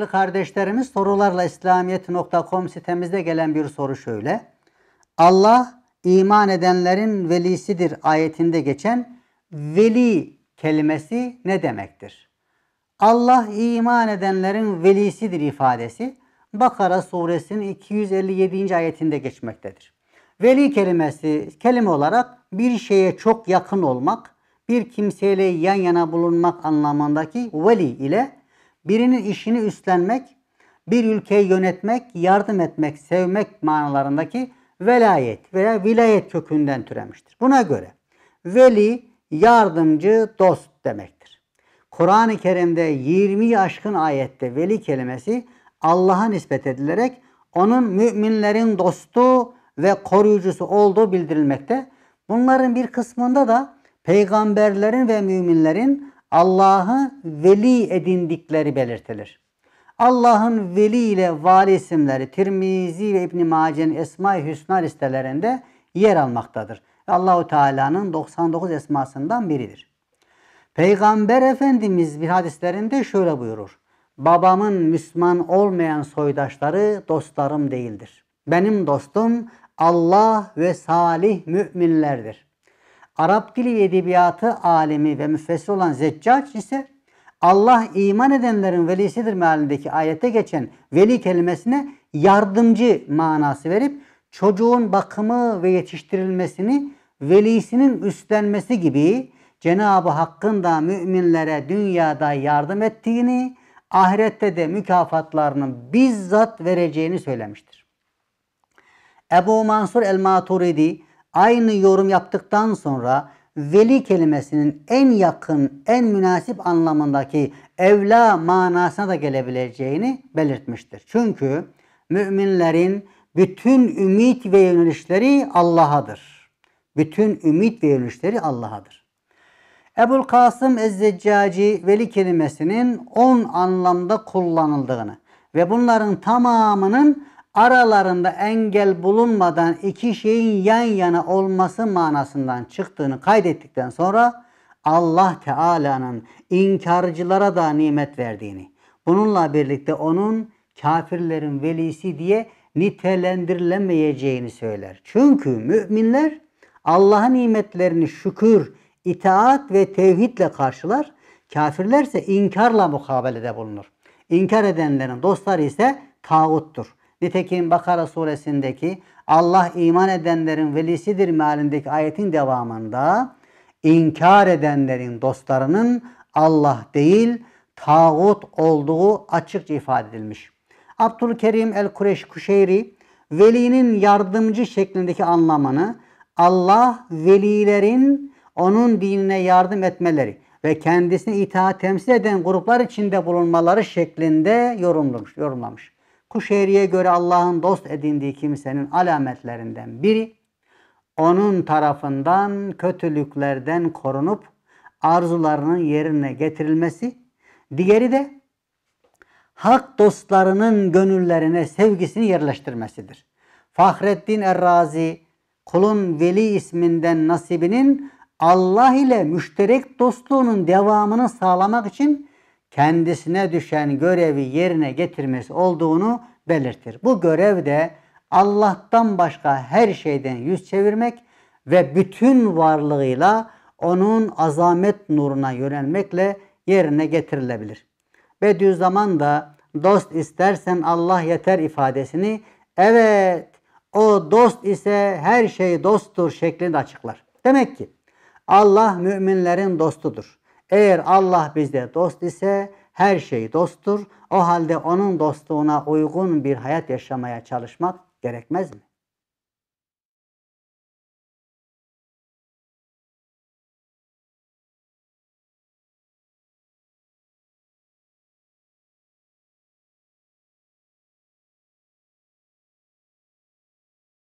değerli kardeşlerimiz sorularla İslamiyet.com sitemizde gelen bir soru şöyle. Allah iman edenlerin velisidir ayetinde geçen veli kelimesi ne demektir? Allah iman edenlerin velisidir ifadesi Bakara suresinin 257. ayetinde geçmektedir. Veli kelimesi kelime olarak bir şeye çok yakın olmak, bir kimseyle yan yana bulunmak anlamındaki veli ile birinin işini üstlenmek, bir ülkeyi yönetmek, yardım etmek, sevmek manalarındaki velayet veya vilayet kökünden türemiştir. Buna göre veli yardımcı dost demektir. Kur'an-ı Kerim'de 20 aşkın ayette veli kelimesi Allah'a nispet edilerek onun müminlerin dostu ve koruyucusu olduğu bildirilmekte. Bunların bir kısmında da peygamberlerin ve müminlerin Allah'ı veli edindikleri belirtilir. Allah'ın veli ile vali isimleri Tirmizi ve İbn Mace'nin Esma-i Hüsna listelerinde yer almaktadır. Allahu Teala'nın 99 esmasından biridir. Peygamber Efendimiz bir hadislerinde şöyle buyurur. Babamın Müslüman olmayan soydaşları dostlarım değildir. Benim dostum Allah ve salih müminlerdir. Arap dili edebiyatı alemi ve müfessir olan Zeccac ise Allah iman edenlerin velisidir mealindeki ayette geçen veli kelimesine yardımcı manası verip çocuğun bakımı ve yetiştirilmesini velisinin üstlenmesi gibi Cenab-ı Hakk'ın da müminlere dünyada yardım ettiğini, ahirette de mükafatlarının bizzat vereceğini söylemiştir. Ebu Mansur el-Maturidi aynı yorum yaptıktan sonra veli kelimesinin en yakın, en münasip anlamındaki evla manasına da gelebileceğini belirtmiştir. Çünkü müminlerin bütün ümit ve yönelişleri Allah'adır. Bütün ümit ve yönelişleri Allah'adır. Ebul Kasım Ezzeccacı veli kelimesinin 10 anlamda kullanıldığını ve bunların tamamının aralarında engel bulunmadan iki şeyin yan yana olması manasından çıktığını kaydettikten sonra Allah Teala'nın inkarcılara da nimet verdiğini, bununla birlikte onun kafirlerin velisi diye nitelendirilemeyeceğini söyler. Çünkü müminler Allah'ın nimetlerini şükür, itaat ve tevhidle karşılar. Kafirlerse inkarla mukabelede bulunur. İnkar edenlerin dostları ise tağuttur. Nitekim Bakara suresindeki Allah iman edenlerin velisidir mealindeki ayetin devamında inkar edenlerin dostlarının Allah değil tağut olduğu açıkça ifade edilmiş. Abdülkerim el-Kureş Kuşeyri velinin yardımcı şeklindeki anlamını Allah velilerin onun dinine yardım etmeleri ve kendisini itaat temsil eden gruplar içinde bulunmaları şeklinde yorumlamış. yorumlamış. Kuşehri'ye göre Allah'ın dost edindiği kimsenin alametlerinden biri, onun tarafından kötülüklerden korunup arzularının yerine getirilmesi, diğeri de hak dostlarının gönüllerine sevgisini yerleştirmesidir. Fahrettin Errazi, kulun veli isminden nasibinin Allah ile müşterek dostluğunun devamını sağlamak için kendisine düşen görevi yerine getirmesi olduğunu belirtir. Bu görev de Allah'tan başka her şeyden yüz çevirmek ve bütün varlığıyla onun azamet nuruna yönelmekle yerine getirilebilir. Bediüzzaman da dost istersen Allah yeter ifadesini evet o dost ise her şey dosttur şeklinde açıklar. Demek ki Allah müminlerin dostudur. Eğer Allah bizde dost ise her şey dosttur. O halde onun dostluğuna uygun bir hayat yaşamaya çalışmak gerekmez mi?